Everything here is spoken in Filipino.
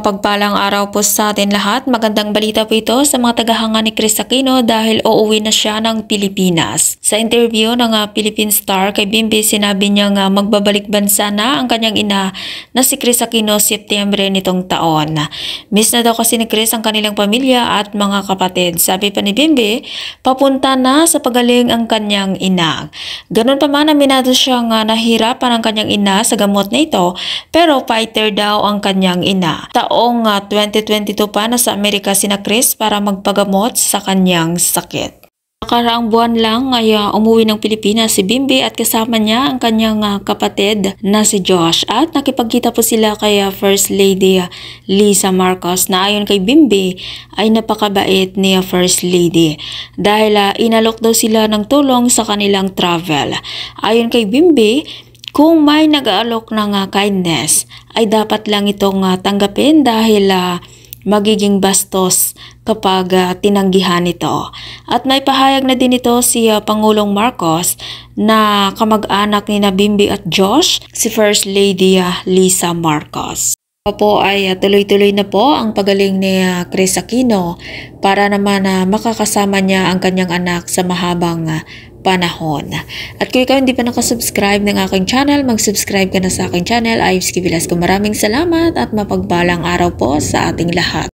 Mapagpalang araw po sa atin lahat. Magandang balita po ito sa mga tagahanga ni Chris Aquino dahil uuwi na siya ng Pilipinas. Sa interview ng uh, Philippine Star kay Bimbi, sinabi niya nga magbabalik bansa na ang kanyang ina na si Chris Aquino Setyembre nitong taon. Miss na daw kasi ni Chris ang kanilang pamilya at mga kapatid. Sabi pa ni Bimbi, papunta na sa pagaling ang kanyang ina. Ganun pa man, aminado siyang uh, nahirapan ang kanyang ina sa gamot na ito pero fighter daw ang kanyang ina. Ta taong 2022 ah, pa na sa Amerika sina Chris para magpagamot sa kanyang sakit. Nakaraang buwan lang ay uh, umuwi ng Pilipinas si Bimbi at kasama niya ang kanyang uh, kapatid na si Josh at nakipagkita po sila kay uh, First Lady uh, Lisa Marcos na ayon kay Bimbi ay napakabait ni uh, First Lady dahil uh, inalok daw sila ng tulong sa kanilang travel. Ayon kay Bimbi, kung may nag-aalok ng uh, kindness, ay dapat lang itong uh, tanggapin dahil uh, magiging bastos kapag uh, tinanggihan ito. At may pahayag na din ito si uh, Pangulong Marcos na kamag-anak ni Nabimbi at Josh, si First Lady uh, Lisa Marcos po ay ah, tuloy-tuloy na po ang pagaling ni uh, Chris Aquino para naman uh, makakasama niya ang kanyang anak sa mahabang panahon. At kung ikaw hindi pa nakasubscribe ng aking channel, mag-subscribe ka na sa aking channel, Ives Kivilas. Kung maraming salamat at mapagbalang araw po sa ating lahat.